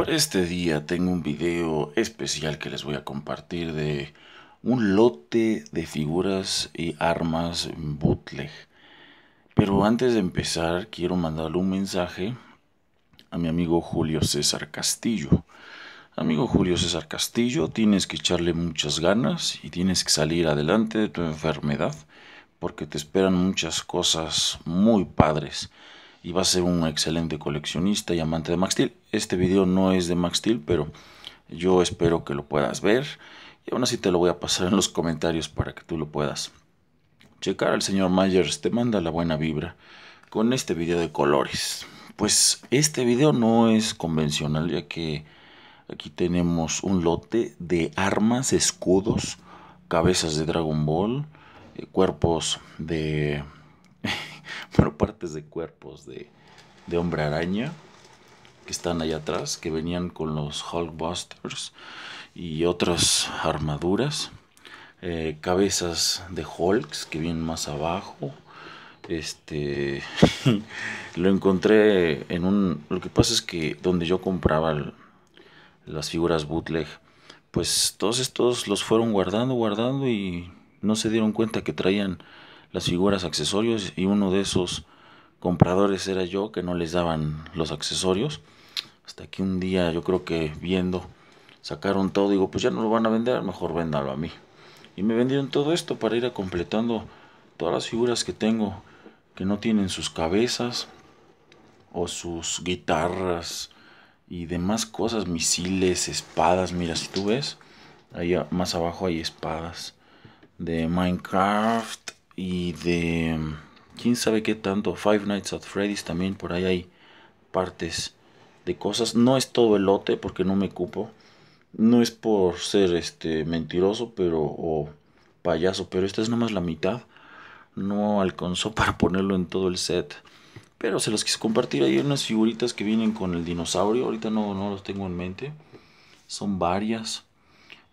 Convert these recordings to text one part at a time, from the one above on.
Para este día tengo un video especial que les voy a compartir de un lote de figuras y armas bootleg. Pero antes de empezar quiero mandarle un mensaje a mi amigo Julio César Castillo. Amigo Julio César Castillo, tienes que echarle muchas ganas y tienes que salir adelante de tu enfermedad porque te esperan muchas cosas muy padres y va a ser un excelente coleccionista y amante de Max Steel. Este video no es de Max Steel, pero yo espero que lo puedas ver y aún así te lo voy a pasar en los comentarios para que tú lo puedas checar. al señor Myers te manda la buena vibra con este video de colores. Pues este video no es convencional ya que aquí tenemos un lote de armas, escudos, cabezas de Dragon Ball, eh, cuerpos de partes de cuerpos de, de hombre araña que están allá atrás, que venían con los Hulkbusters y otras armaduras, eh, cabezas de Hulks que vienen más abajo. Este lo encontré en un. Lo que pasa es que donde yo compraba las figuras bootleg, pues todos estos los fueron guardando, guardando y no se dieron cuenta que traían las figuras accesorios y uno de esos compradores era yo que no les daban los accesorios. Hasta que un día yo creo que viendo, sacaron todo, digo, pues ya no lo van a vender, mejor véndalo a mí. Y me vendieron todo esto para ir a completando todas las figuras que tengo que no tienen sus cabezas o sus guitarras y demás cosas, misiles, espadas, mira si tú ves, ahí más abajo hay espadas de Minecraft y de mm, quién sabe qué tanto. Five Nights at Freddy's también, por ahí hay partes de cosas. No es todo el lote porque no me cupo. No es por ser este mentiroso pero o payaso, pero esta es nomás la mitad. No alcanzó para ponerlo en todo el set. Pero se los quise compartir. Hay unas figuritas que vienen con el dinosaurio. Ahorita no, no los tengo en mente. Son varias.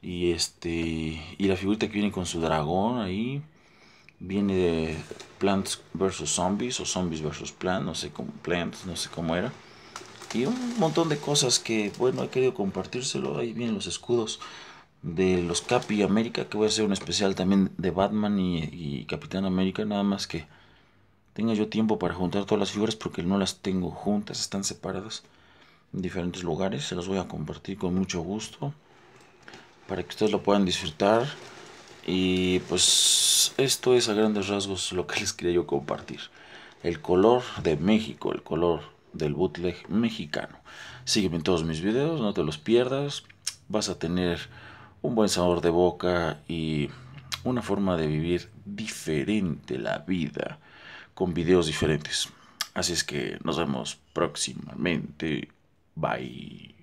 Y este. Y la figurita que viene con su dragón ahí viene de Plants vs. Zombies o Zombies vs. Plants, no sé cómo, no sé cómo era. Y un montón de cosas que, bueno, he querido compartírselo. Ahí vienen los escudos de los Capi América, que voy a hacer un especial también de Batman y, y Capitán América, nada más que tenga yo tiempo para juntar todas las figuras porque no las tengo juntas, están separadas en diferentes lugares. Se las voy a compartir con mucho gusto para que ustedes lo puedan disfrutar. Y pues esto es a grandes rasgos lo que les quería yo compartir. El color de México, el color del bootleg mexicano. Sígueme en todos mis videos, no te los pierdas. Vas a tener un buen sabor de boca y una forma de vivir diferente la vida con videos diferentes. Así es que nos vemos próximamente. Bye.